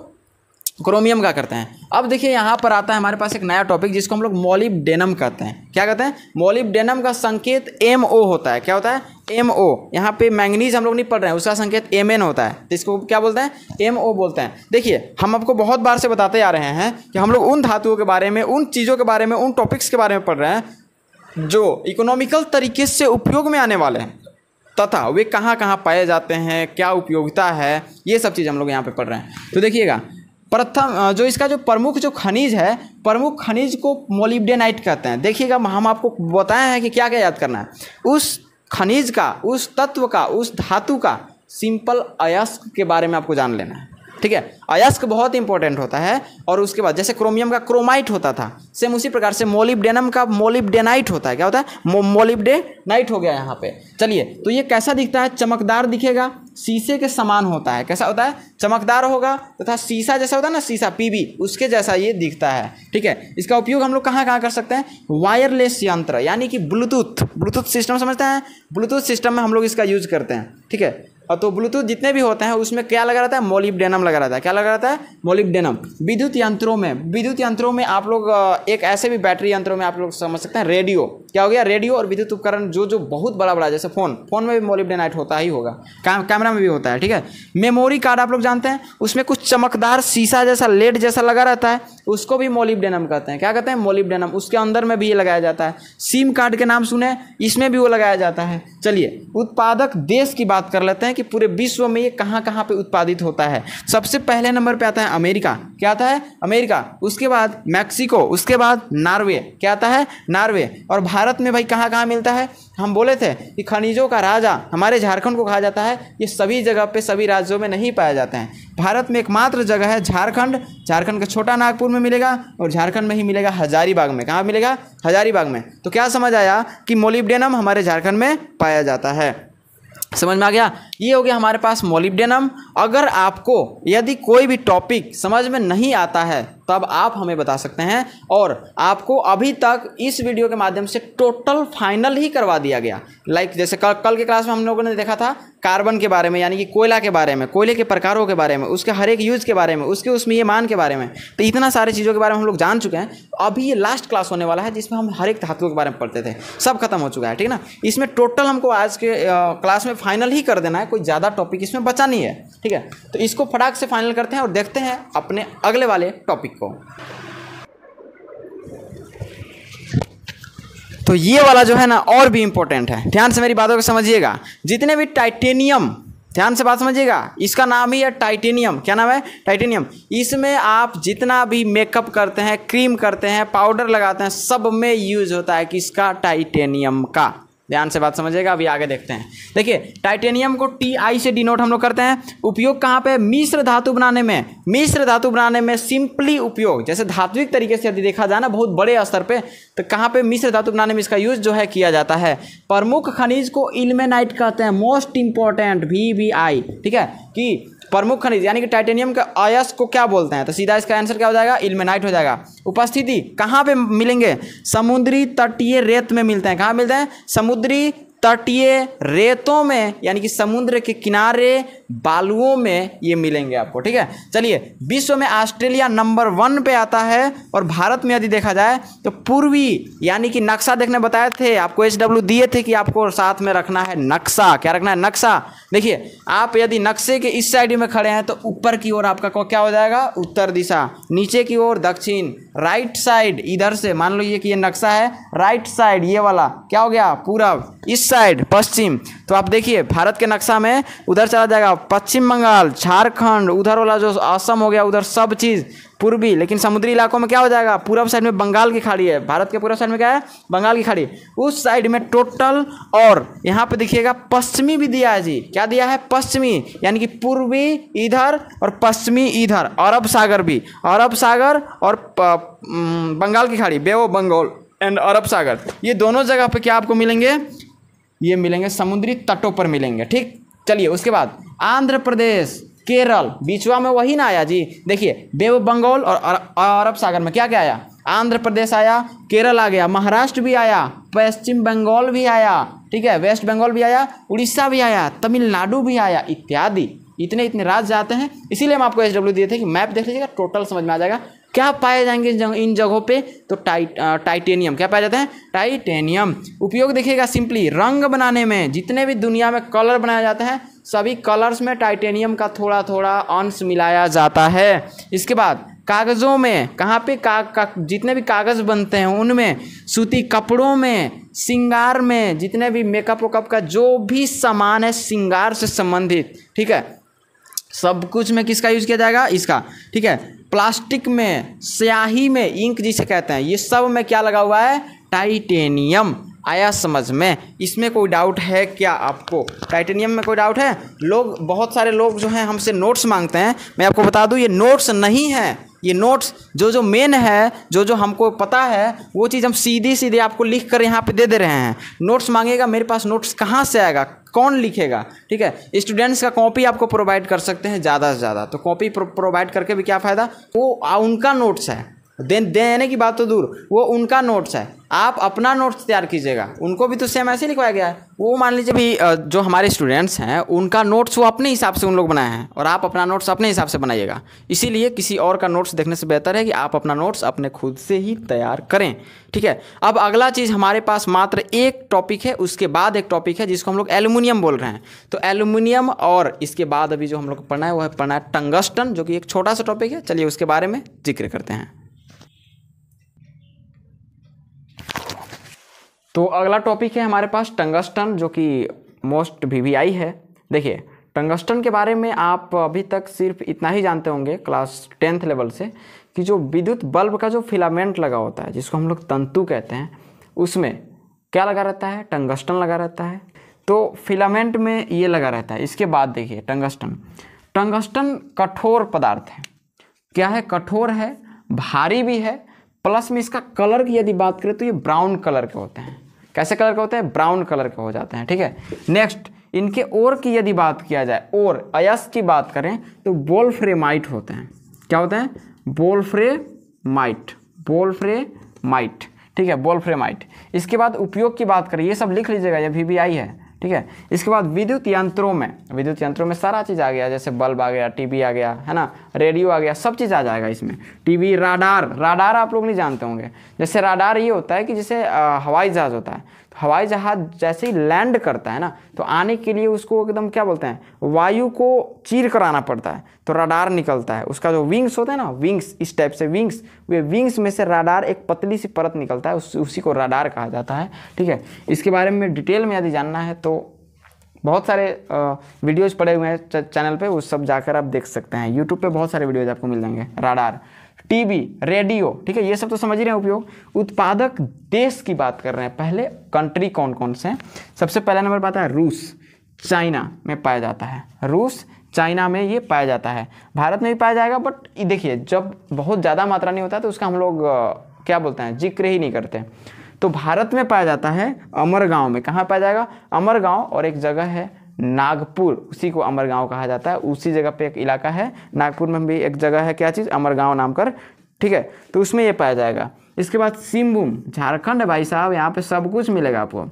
S1: क्रोमियम का करते हैं अब देखिए यहाँ पर आता है हमारे पास एक नया टॉपिक जिसको हम लोग मोलिबडेनम कहते हैं क्या कहते हैं मोलिबडेनम का संकेत एम ओ होता है क्या होता है एम ओ यहाँ पे मैंगनीज हम लोग नहीं पढ़ रहे हैं उसका संकेत एम एन होता है तो इसको क्या बोलते हैं एम ओ बोलते हैं देखिए हम आपको बहुत बार से बताते आ रहे हैं कि हम लोग उन धातुओं के बारे में उन चीज़ों के बारे में उन टॉपिक्स के बारे में पढ़ रहे हैं जो इकोनॉमिकल तरीके से उपयोग में आने वाले हैं तथा वे कहाँ कहाँ पाए जाते हैं क्या उपयोगिता है ये सब चीज़ हम लोग यहाँ पे पढ़ रहे हैं तो देखिएगा प्रथम जो इसका जो प्रमुख जो खनिज है प्रमुख खनिज को मोलिब्डेनाइट कहते हैं देखिएगा हम आपको बताए हैं कि क्या क्या याद करना है उस खनिज का उस तत्व का उस धातु का सिंपल अयस्क के बारे में आपको जान लेना है ठीक है अयस्क बहुत इंपॉर्टेंट होता है और उसके बाद जैसे क्रोमियम का क्रोमाइट होता था सेम उसी प्रकार से मोलिबडेनम का मोलिबडेनाइट होता है क्या होता है मोलिब्डेनाइट हो गया यहाँ पे चलिए तो ये कैसा दिखता है चमकदार दिखेगा शीशे के समान होता है कैसा होता है चमकदार होगा तथा शीशा जैसा होता है ना शीशा पीबी उसके जैसा ये दिखता है ठीक है इसका उपयोग हम लोग कहाँ कहाँ कर सकते हैं वायरलेस यंत्र यानी कि ब्लूटूथ ब्लूटूथ सिस्टम समझते हैं ब्लूटूथ सिस्टम में हम लोग इसका यूज करते हैं ठीक है तो ब्लूटूथ जितने भी होते हैं उसमें क्या लगा रहता है मोलिबडेनम लगा रहता है क्या लगा रहता है मोलिबडेनम विद्युत यंत्रों में विद्युत यंत्रों में आप लोग एक ऐसे भी बैटरी यंत्रों में आप लोग समझ सकते हैं रेडियो क्या हो गया रेडियो और विद्युत उपकरण जो जो बहुत बड़ा बड़ा जैसे फोन फोन में भी मोलिबडेनाइट होता ही होगा कैमरा में भी होता है ठीक है मेमोरी कार्ड आप लोग जानते हैं उसमें कुछ चमकदार शीशा जैसा लेड जैसा लगा रहता है उसको भी मोलिबडेनम कहते हैं क्या कहते हैं मोलिबडेनम उसके अंदर में भी ये लगाया जाता है सिम कार्ड के नाम सुने इसमें भी वो लगाया जाता है चलिए उत्पादक देश की बात कर लेते हैं कि कि पूरे विश्व में ये कहाँ कहाँ पे उत्पादित होता है सबसे पहले नंबर पे आता है अमेरिका क्या आता है अमेरिका उसके बाद मैक्सिको उसके बाद नार्वे क्या आता है नार्वे और भारत में भाई कहाँ कहाँ मिलता है हम बोले थे कि खनिजों का राजा हमारे झारखंड को कहा जाता है ये सभी जगह पे सभी राज्यों में नहीं पाए जाते हैं भारत में एकमात्र जगह है झारखंड झारखंड का छोटा नागपुर में मिलेगा और झारखंड में ही मिलेगा हजारीबाग में कहाँ मिलेगा हजारीबाग में तो क्या समझ आया कि मोलिब्डेनम हमारे झारखंड में पाया जाता है समझ में आ गया ये हो गया हमारे पास मोलिब्डेनम अगर आपको यदि कोई भी टॉपिक समझ में नहीं आता है तब आप हमें बता सकते हैं और आपको अभी तक इस वीडियो के माध्यम से टोटल फाइनल ही करवा दिया गया लाइक जैसे कल कल के क्लास में हम लोगों ने देखा था कार्बन के बारे में यानी कि कोयला के बारे में कोयले के प्रकारों के बारे में उसके हर एक यूज़ के बारे में उसके उसमें ये मान के बारे में तो इतना सारी चीज़ों के बारे में हम लोग जान चुके हैं अभी ये लास्ट क्लास होने वाला है जिसमें हम हर एक धातुओं के बारे में पढ़ते थे सब खत्म हो चुका है ठीक ना इसमें टोटल हमको आज के क्लास में फाइनल ही कर देना है कोई ज़्यादा टॉपिक इसमें बचा नहीं है ठीक है तो इसको फटाक से फाइनल करते हैं और देखते हैं अपने अगले वाले टॉपिक को तो ये वाला जो है ना और भी इंपॉर्टेंट है ध्यान से मेरी बातों को समझिएगा जितने भी टाइटेनियम ध्यान से बात समझिएगा इसका नाम ही है टाइटेनियम क्या नाम है टाइटेनियम इसमें आप जितना भी मेकअप करते हैं क्रीम करते हैं पाउडर लगाते हैं सब में यूज होता है किसका टाइटेनियम का ध्यान से बात समझिएगा अभी आगे देखते हैं देखिए टाइटेनियम को टी आई से डिनोट हम लोग करते हैं उपयोग कहाँ पे मिश्र धातु बनाने में मिश्र धातु बनाने में सिंपली उपयोग जैसे धात्विक तरीके से यदि देखा जाए ना बहुत बड़े स्तर पे तो कहाँ पे मिश्र धातु बनाने में इसका यूज जो है किया जाता है प्रमुख खनिज को इलमेनाइट कहते हैं most important V V I ठीक है कि प्रमुख खनिज यानी कि टाइटेनियम के अयस्क को क्या बोलते हैं तो सीधा इसका आंसर क्या हो जाएगा इल्मेनाइट हो जाएगा उपस्थिति कहाँ पे मिलेंगे समुद्री तटीय रेत में मिलते हैं कहाँ मिलते हैं समुद्री तटीय रेतों में यानी कि समुद्र के किनारे बालुओं में ये मिलेंगे आपको ठीक है चलिए विश्व में ऑस्ट्रेलिया नंबर वन पे आता है और भारत में यदि देखा जाए तो पूर्वी यानी कि नक्शा देखने बताए थे आपको एच डब्ल्यू दिए थे कि आपको साथ में रखना है नक्शा क्या रखना है नक्शा देखिए आप यदि नक्शे के इस साइड में खड़े हैं तो ऊपर की ओर आपका क्या हो जाएगा उत्तर दिशा नीचे की ओर दक्षिण राइट साइड इधर से मान लो ये कि ये नक्शा है राइट साइड ये वाला क्या हो गया पूरब इस साइड पश्चिम तो आप देखिए भारत के नक्शा में उधर चला जाएगा पश्चिम बंगाल झारखंड उधर वाला जो असम हो गया उधर सब चीज़ पूर्वी लेकिन समुद्री इलाकों में क्या हो जाएगा पूर्व साइड में बंगाल की खाड़ी है भारत के पूर्व साइड में क्या है बंगाल की खाड़ी उस साइड में टोटल और यहाँ पे देखिएगा पश्चिमी भी दिया है जी क्या दिया है पश्चिमी यानी कि पूर्वी इधर और पश्चिमी इधर अरब सागर भी अरब सागर और बंगाल की खाड़ी बेओ बंगाल एंड अरब सागर ये दोनों जगह पे क्या आपको मिलेंगे ये मिलेंगे समुद्री तटों पर मिलेंगे ठीक चलिए उसके बाद आंध्र प्रदेश केरल बीचवा में वही ना आया जी देखिए बेव बंगाल और अरब सागर में क्या क्या आया आंध्र प्रदेश आया केरल आ गया महाराष्ट्र भी आया पश्चिम बंगाल भी आया ठीक है वेस्ट बंगाल भी आया उड़ीसा भी आया तमिलनाडु भी आया इत्यादि इतने इतने राज्य आते हैं इसीलिए हम आपको डब्ल्यू दिए थे कि मैप देख लीजिएगा टोटल समझ में आ जाएगा क्या पाए जाएंगे जग, इन जगहों पे तो टाइ टाइटेनियम क्या पाया जाता है टाइटेनियम उपयोग देखिएगा सिंपली रंग बनाने में जितने भी दुनिया में कलर बनाया जाता है सभी कलर्स में टाइटेनियम का थोड़ा थोड़ा अंश मिलाया जाता है इसके बाद कागज़ों में कहाँ पे का, का जितने भी कागज़ बनते हैं उनमें सूती कपड़ों में श्रृंगार में जितने भी मेकअप वेकअप का जो भी सामान है श्रृंगार से संबंधित ठीक है सब कुछ में किसका यूज किया जाएगा इसका ठीक है प्लास्टिक में स्याही में इंक जिसे कहते हैं ये सब में क्या लगा हुआ है टाइटेनियम आया समझ में इसमें कोई डाउट है क्या आपको टाइटेनियम में कोई डाउट है लोग बहुत सारे लोग जो हैं हमसे नोट्स मांगते हैं मैं आपको बता दूं ये नोट्स नहीं हैं ये नोट्स जो जो मेन है जो जो हमको पता है वो चीज़ हम सीधे सीधे आपको लिख कर यहाँ पे दे दे रहे हैं नोट्स मांगेगा मेरे पास नोट्स कहाँ से आएगा कौन लिखेगा ठीक है स्टूडेंट्स का कॉपी आपको प्रोवाइड कर सकते हैं ज़्यादा से ज़्यादा तो कॉपी प्रोवाइड करके भी क्या फ़ायदा वो उनका नोट्स है देन देने की बात तो दूर वो उनका नोट्स है आप अपना नोट्स तैयार कीजिएगा उनको भी तो सेम ऐसे लिखवाया गया है वो मान लीजिए भी जो हमारे स्टूडेंट्स हैं उनका नोट्स वो अपने हिसाब से उन लोग बनाए हैं और आप अपना नोट्स अपने हिसाब से बनाइएगा इसीलिए किसी और का नोट्स देखने से बेहतर है कि आप अपना नोट्स अपने खुद से ही तैयार करें ठीक है अब अगला चीज़ हमारे पास मात्र एक टॉपिक है उसके बाद एक टॉपिक है जिसको हम लोग एलुमिनियम बोल रहे हैं तो एलुमिनियम और इसके बाद अभी जो हम लोग पढ़ना है वो है पढ़ना है टंगस्टन जो कि एक छोटा सा टॉपिक है चलिए उसके बारे में जिक्र करते हैं तो अगला टॉपिक है हमारे पास टंगस्टन जो कि मोस्ट वी है देखिए टंगस्टन के बारे में आप अभी तक सिर्फ इतना ही जानते होंगे क्लास टेंथ लेवल से कि जो विद्युत बल्ब का जो फिलामेंट लगा होता है जिसको हम लोग तंतु कहते हैं उसमें क्या लगा रहता है टंगस्टन लगा रहता है तो फिलामेंट में ये लगा रहता है इसके बाद देखिए टंगस्टन टंगस्टन कठोर पदार्थ है क्या है कठोर है भारी भी है प्लस में इसका कलर की यदि बात करें तो ये ब्राउन कलर के होते हैं कैसे कलर के होते हैं ब्राउन कलर के हो जाते हैं ठीक है नेक्स्ट इनके ओर की यदि बात किया जाए और अयस की बात करें तो बोलफ्रेमाइट होते हैं क्या होते हैं बोलफ्रेमाइट बोलफ्रेमाइट ठीक है बोलफ्रेमाइट इसके बाद उपयोग की बात करें ये सब लिख लीजिएगा ये वी है ठीक है इसके बाद विद्युत यंत्रों में विद्युत यंत्रों में सारा चीज़ आ गया जैसे बल्ब आ गया टीवी आ गया है ना रेडियो आ गया सब चीज़ आ जाएगा इसमें टीवी राडार राडार आप लोग नहीं जानते होंगे जैसे राडार ये होता है कि जैसे हवाई जहाज़ होता है तो हवाई जहाज़ जैसे ही लैंड करता है ना तो आने के लिए उसको एकदम क्या बोलते हैं वायु को चीर कर आना पड़ता है तो राडार निकलता है उसका जो विंग्स होता है ना विंग्स इस टाइप से विंग्स वे विंग्स में से राडार एक पतली सी परत निकलता है उस, उसी को राडार कहा जाता है ठीक है इसके बारे में डिटेल में यदि जानना है तो बहुत सारे वीडियोज़ पड़े हुए हैं चैनल पर वो सब जाकर आप देख सकते हैं यूट्यूब पर बहुत सारे वीडियोज आपको मिल जाएंगे राडार टीवी रेडियो ठीक है ये सब तो समझ ही रहे हैं उपयोग उत्पादक देश की बात कर रहे हैं पहले कंट्री कौन कौन से हैं सबसे पहला नंबर पता है रूस चाइना में पाया जाता है रूस चाइना में ये पाया जाता है भारत में भी पाया जाएगा बट देखिए जब बहुत ज़्यादा मात्रा नहीं होता तो उसका हम लोग क्या बोलते हैं जिक्र ही नहीं करते तो भारत में पाया जाता है अमरगांव में कहाँ पाया जाएगा अमरगांव और एक जगह है नागपुर उसी को अमरगांव कहा जाता है उसी जगह पे एक इलाका है नागपुर में भी एक जगह है क्या चीज़ अमरगांव नाम कर ठीक है तो उसमें ये पाया जाएगा इसके बाद सिमभूम झारखंड भाई साहब यहाँ पे सब कुछ मिलेगा आपको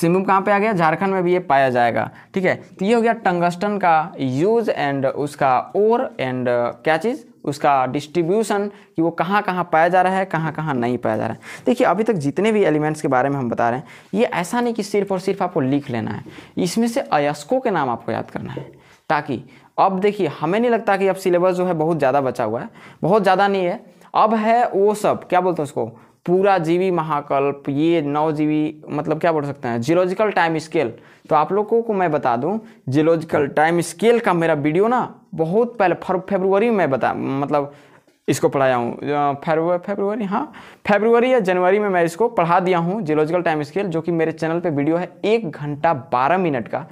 S1: सिमभूम कहाँ पे आ गया झारखंड में भी ये पाया जाएगा ठीक है तो ये हो गया टंगस्टन का यूज एंड उसका और एंड क्या चीज़ उसका डिस्ट्रीब्यूशन कि वो कहाँ कहाँ पाया जा रहा है कहाँ कहाँ नहीं पाया जा रहा है देखिए अभी तक जितने भी एलिमेंट्स के बारे में हम बता रहे हैं ये ऐसा नहीं कि सिर्फ और सिर्फ आपको लिख लेना है इसमें से अयस्कों के नाम आपको याद करना है ताकि अब देखिए हमें नहीं लगता कि अब सिलेबस जो है बहुत ज़्यादा बचा हुआ है बहुत ज़्यादा नहीं है अब है वो सब क्या बोलते हैं उसको पूरा जीवी महाकल्प ये नौ जीवी मतलब क्या बोल सकते हैं जियोलॉजिकल टाइम स्केल तो आप लोगों को मैं बता दूं जियोलॉजिकल टाइम स्केल का मेरा वीडियो ना बहुत पहले फेबरुवरी में बता मतलब इसको पढ़ाया हूँ फेबरुवरी हाँ फेबरुवरी या जनवरी में मैं इसको पढ़ा दिया हूँ जियोलॉजिकल टाइम स्केल जो कि मेरे चैनल पर वीडियो है एक घंटा बारह मिनट का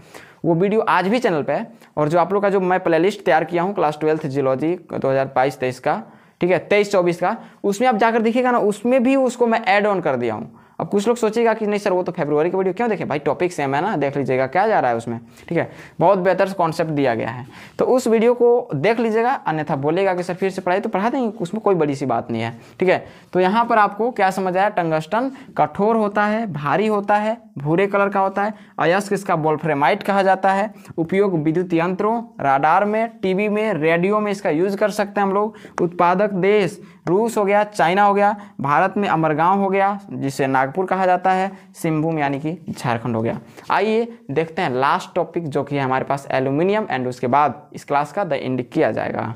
S1: वो वीडियो आज भी चैनल पर है और जो आप लोग का जो मैं प्लेलिस्ट तैयार किया हूँ क्लास ट्वेल्थ जियोलॉजी दो हज़ार बाईस तेईस का ठीक है तेईस चौबीस का उसमें आप जाकर देखिएगा ना उसमें भी उसको मैं ऐड ऑन कर दिया हूँ अब कुछ लोग सोचेगा कि नहीं सर वो तो फेब्रुवरी की वीडियो क्यों देखें भाई टॉपिक सेम है ना देख लीजिएगा क्या जा रहा है उसमें ठीक है बहुत बेहतर कॉन्सेप्ट दिया गया है तो उस वीडियो को देख लीजिएगा अन्यथा बोलेगा कि सर फिर से पढ़ाई तो पढ़ा देंगे उसमें कोई बड़ी सी बात नहीं है ठीक है तो यहाँ पर आपको क्या समझ आया टंगस्टन कठोर होता है भारी होता है भूरे कलर का होता है अयस्क इसका बोल्फ्रेमाइट कहा जाता है उपयोग विद्युत यंत्रों राडार में टीवी में रेडियो में इसका यूज कर सकते हैं हम लोग उत्पादक देश रूस हो गया चाइना हो गया भारत में अमरगांव हो गया जिसे नागपुर कहा जाता है सिंहभूम यानी कि झारखंड हो गया आइए देखते हैं लास्ट टॉपिक जो कि हमारे पास एल्यूमिनियम एंड उसके बाद इस क्लास का द एंड किया जाएगा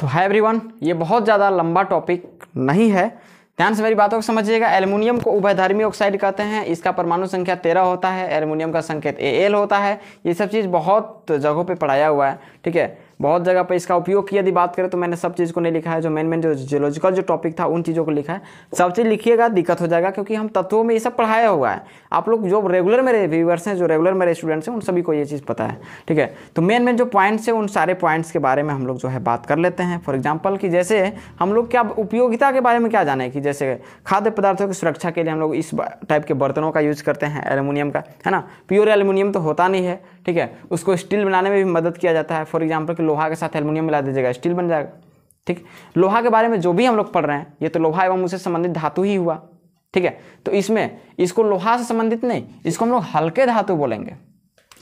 S1: तो हाय एवरीवन ये बहुत ज़्यादा लंबा टॉपिक नहीं है ध्यान से मेरी बातों को समझिएगा एल्युमिनियम को उभयधर्मी ऑक्साइड कहते हैं इसका परमाणु संख्या तेरह होता है एल्युमिनियम का संकेत ए एल होता है ये सब चीज़ बहुत जगहों पे पढ़ाया हुआ है ठीक है बहुत जगह पर इसका उपयोग की यदि बात करें तो मैंने सब चीज़ को नहीं लिखा है जो मेन मेन जो जियोलॉजिकल जो टॉपिक था उन चीज़ों को लिखा है सब चीज़ लिखिएगा दिक्कत हो जाएगा क्योंकि हम तत्वों में ये सब पढ़ाया हुआ है आप लोग जो रेगुलर मेरे व्यूवर्स हैं जो रेगुलर मेरे स्टूडेंट्स हैं उन सभी को ये चीज़ पता है ठीक है तो मेन मेन जो पॉइंट्स हैं उन सारे पॉइंट्स के बारे में हम लोग जो है बात कर लेते हैं फॉर एग्जाम्पल कि जैसे हम लोग क्या उपयोगिता के बारे में क्या जाने कि जैसे खाद्य पदार्थों की सुरक्षा के लिए हम लोग इस टाइप के बर्तनों का यूज़ करते हैं एलुमिनियम का है ना प्योर एलुमिनियम तो होता नहीं है ठीक है उसको स्टील बनाने में भी मदद किया जाता है फॉर एग्जाम्पल कि लोहा के साथ एलमुनियम मिला दीजिएगा स्टील बन जाएगा ठीक लोहा के बारे में जो भी हम लोग पढ़ रहे हैं ये तो लोहा एवं उससे संबंधित धातु ही हुआ ठीक है तो इसमें इसको लोहा से संबंधित नहीं इसको हम लोग हल्के धातु बोलेंगे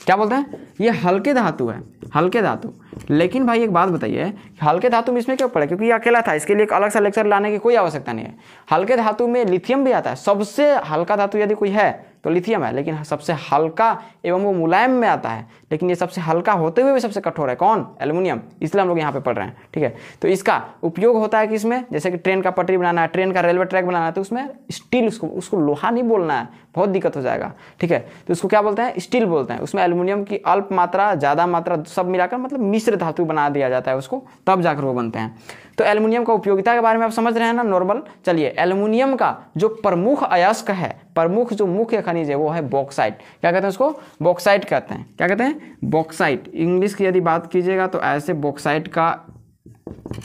S1: क्या बोलते हैं ये हल्के धातु है हल्के धातु लेकिन भाई एक बात बताइए हल्के धातु में इसमें क्यों पड़े क्योंकि ये अकेला था इसके लिए एक अलग सा लेक्चर लाने की कोई आवश्यकता नहीं है हल्के धातु में लिथियम भी आता है सबसे हल्का धातु यदि कोई है तो लिथियम है लेकिन सबसे हल्का एवं वो मुलायम में आता है लेकिन ये सबसे हल्का होते हुए भी सबसे कठोर है कौन एलुमिनियम इसलिए हम लोग यहाँ पे पढ़ रहे हैं ठीक है तो इसका उपयोग होता है कि इसमें जैसे कि ट्रेन का पटरी बनाना है ट्रेन का रेलवे ट्रैक बनाना है तो उसमें स्टील उसको उसको लोहा नहीं बोलना है बहुत दिक्कत हो जाएगा ठीक है तो उसको क्या बोलते हैं स्टील बोलते हैं उसमें एलुमिनियम की अल्प मात्रा ज़्यादा मात्रा सब मिलाकर मतलब मिश्र धातु बना दिया जाता है उसको तब जाकर वो बनते हैं तो एल्युमिनियम का उपयोगिता के बारे में आप समझ रहे हैं ना नॉर्मल चलिए एल्युमिनियम का जो प्रमुख अयस्क है प्रमुख जो मुख्य खनिज है वो है बॉक्साइट क्या कहते हैं उसको बॉक्साइट कहते हैं क्या कहते हैं बॉक्साइट इंग्लिश की यदि बात कीजिएगा तो ऐसे बॉक्साइट का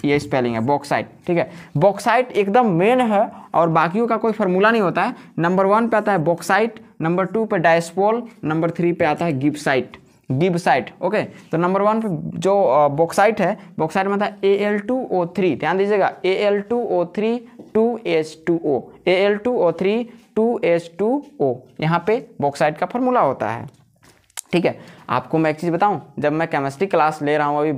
S1: ये स्पेलिंग है बॉक्साइट ठीक है बॉक्साइट एकदम मेन है और बाकियों का कोई फॉर्मूला नहीं होता है नंबर वन पे आता है बॉक्साइट नंबर टू पे डायस्पोल नंबर थ्री पे आता है गिप्साइट गिबसाइट ओके तो नंबर वन पे जो बॉक्साइट है बॉक्साइट में था A L two O three ध्यान दीजिएगा A L two O three two H two O A L two O three two H two O यहाँ पे बॉक्साइट का फॉर्मूला होता है ठीक है आपको मैं एक चीज़ बताऊं जब मैं केमिस्ट्री क्लास ले रहा हूँ अभी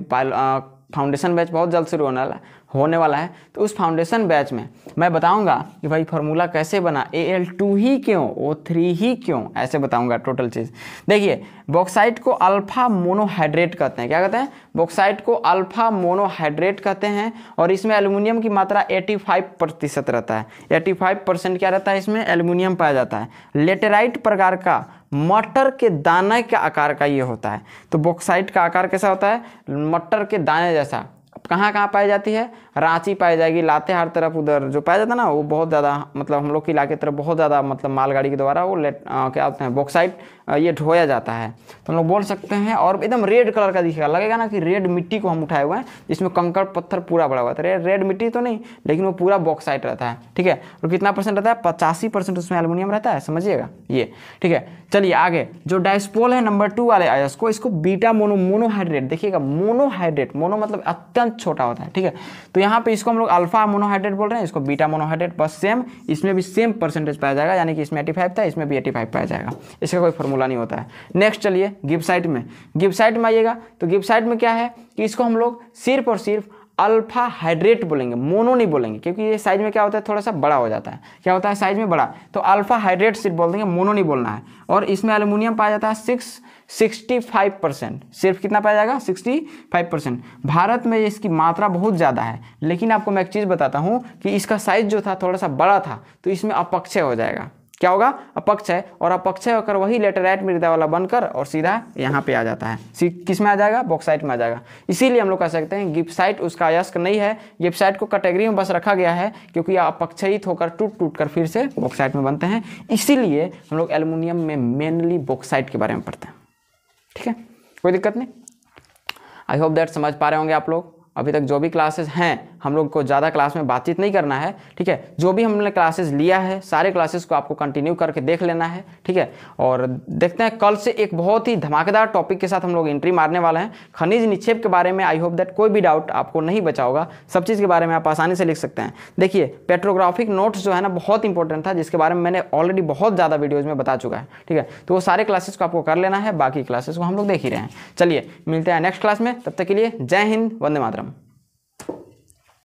S1: फाउंडेशन बैच बहुत जल्द शुरू होने वाला होने वाला है तो उस फाउंडेशन बैच में मैं बताऊंगा कि भाई फार्मूला कैसे बना ए एल टू ही क्यों ओ थ्री ही क्यों ऐसे बताऊंगा टोटल चीज़ देखिए बॉक्साइट को अल्फा मोनोहाइड्रेट कहते हैं क्या कहते हैं बॉक्साइट को अल्फा मोनोहाइड्रेट कहते हैं और इसमें एलुमिनियम की मात्रा 85 प्रतिशत रहता है 85 परसेंट क्या रहता है इसमें एलुमिनियम पाया जाता है लेटेराइट प्रकार का मटर के दाने के आकार का ये होता है तो बॉक्साइट का आकार कैसा होता है मटर के दाने जैसा कहाँ कहाँ पाई जाती है रांची पाई जाएगी लातेहार तरफ उधर जो पाया जाता है ना वो बहुत ज़्यादा मतलब हम लोग के इलाके तरफ बहुत ज़्यादा मतलब मालगाड़ी के द्वारा वो लेट आ, क्या होते हैं बॉक्साइट ये ढोया जाता है तो हम लोग बोल सकते हैं और एकदम रेड कलर का दिखेगा लगेगा ना कि रेड मिट्टी को हम उठाए हुए हैं जिसमें कंकड़ पत्थर पूरा बड़ा हुआ था तो रेड मिट्टी तो नहीं लेकिन वो पूरा बॉक्साइट रहता है ठीक है और कितना परसेंट रहता है पचासी परसेंट उसमें एलमिनियम रहता है समझिएगा ये ठीक है चलिए आगे जो डाइस्पोल है नंबर टू वाले आयस को इसको बीटा मोनो मोनोहाइड्रेट देखिएगा मोनोहाइड्रेट मोनो मतलब अत्यंत छोटा होता है ठीक है तो यहाँ पर इसको हम लोग अल्फा मोनोहाइड्रेट बोल रहे हैं इसको बीटा मोनोहाइड्रेट बस सेम इसमें भी सेम परसेंटेज पाया जाएगा यानी कि इसमें एटी था इसमें भी एटी पाया जाएगा इसका कोई फॉर्मूला फॉर्मूला नहीं होता है नेक्स्ट चलिए गिपसाइट में गिपसाइट में आइएगा तो गिपसाइट में क्या है कि इसको हम लोग सिर्फ और सिर्फ अल्फा हाइड्रेट बोलेंगे मोनो नहीं बोलेंगे क्योंकि ये साइज में क्या होता है थोड़ा सा बड़ा हो जाता है क्या होता है साइज में बड़ा तो अल्फा हाइड्रेट सिर्फ बोल देंगे मोनो नहीं बोलना है और इसमें एल्यूमिनियम पाया जाता है सिक्स सिक्सटी फाइव परसेंट सिर्फ कितना पाया जाएगा सिक्सटी फाइव परसेंट भारत में इसकी मात्रा बहुत ज़्यादा है लेकिन आपको मैं एक चीज़ बताता हूँ कि इसका साइज जो था थोड़ा सा बड़ा था तो इसमें अपक्षय हो जाएगा क्या होगा अपक्ष है और अपक्षय होकर वही एट मृदा वाला बनकर और सीधा यहाँ पे आ जाता है किस में आ जाएगा बॉक्साइट में आ जाएगा इसीलिए हम लोग कह सकते हैं गिप्साइट उसका अयस्क नहीं है गिप्साइट को कैटेगरी में बस रखा गया है क्योंकि अपक्षयित होकर टूट टूट कर फिर से बॉक्साइट में बनते हैं इसीलिए हम लोग एलुमिनियम में मेनली बॉक्साइट के बारे में पढ़ते हैं ठीक है कोई दिक्कत नहीं आई होप दैट समझ पा रहे होंगे आप लोग अभी तक जो भी क्लासेस हैं हम लोग को ज़्यादा क्लास में बातचीत नहीं करना है ठीक है जो भी हमने क्लासेस लिया है सारे क्लासेस को आपको कंटिन्यू करके देख लेना है ठीक है और देखते हैं कल से एक बहुत ही धमाकेदार टॉपिक के साथ हम लोग एंट्री मारने वाले हैं खनिज निक्षेप के बारे में आई होप दैट कोई भी डाउट आपको नहीं बचा होगा सब चीज़ के बारे में आप आसानी से लिख सकते हैं देखिए पेट्रोग्राफिक नोट्स जो है ना बहुत इंपॉर्टेंट था जिसके बारे में मैंने ऑलरेडी बहुत ज़्यादा वीडियोज़ में बता चुका है ठीक है तो वो सारे क्लासेस को आपको कर लेना है बाकी क्लासेस को हम लोग देख ही रहे हैं चलिए मिलते हैं नेक्स्ट क्लास में तब तक के लिए जय हिंद वंदे मातरम